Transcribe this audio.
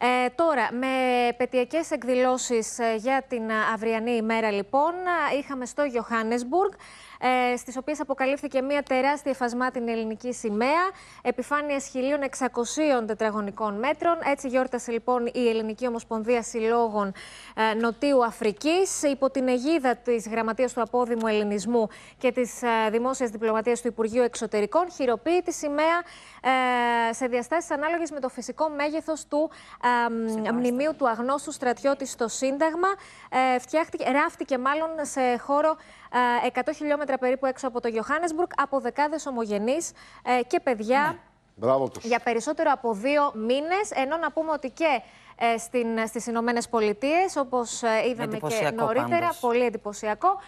Ε, τώρα, με πετειακές εκδηλώσεις ε, για την ε, αυριανή ημέρα λοιπόν, ε, είχαμε στο Johannesburg, ε, στις οποίες αποκαλύφθηκε μια τεράστια εφασμάτινη ελληνική σημαία, επιφάνεια 1.600 τετραγωνικών μέτρων. Έτσι γιόρτασε λοιπόν η Ελληνική Ομοσπονδία Συλλόγων Νοτίου Αφρικής, υπό την αιγίδα της Γραμματείας του Απόδημου Ελληνισμού και της ε, Δημόσιας Διπλωματίας του Υπουργείου Εξωτερικών, χειροποίητη σημαία σε διαστάσεις ανάλογες με το φυσικό μέγεθος του ε, μνημείου του αγνώστου στρατιώτης στο Σύνταγμα. Ε, φτιάχτηκε, ράφτηκε μάλλον σε χώρο 100 ε, χιλιόμετρα περίπου έξω από το Γιωχάνεσμπουργκ από δεκάδες ομογενείς ε, και παιδιά. Ναι. Για περισσότερο από δύο μήνες, ενώ να πούμε ότι και στις Ηνωμένες Πολιτείες, όπως είδαμε και νωρίτερα, πολύ εντυπωσιακό.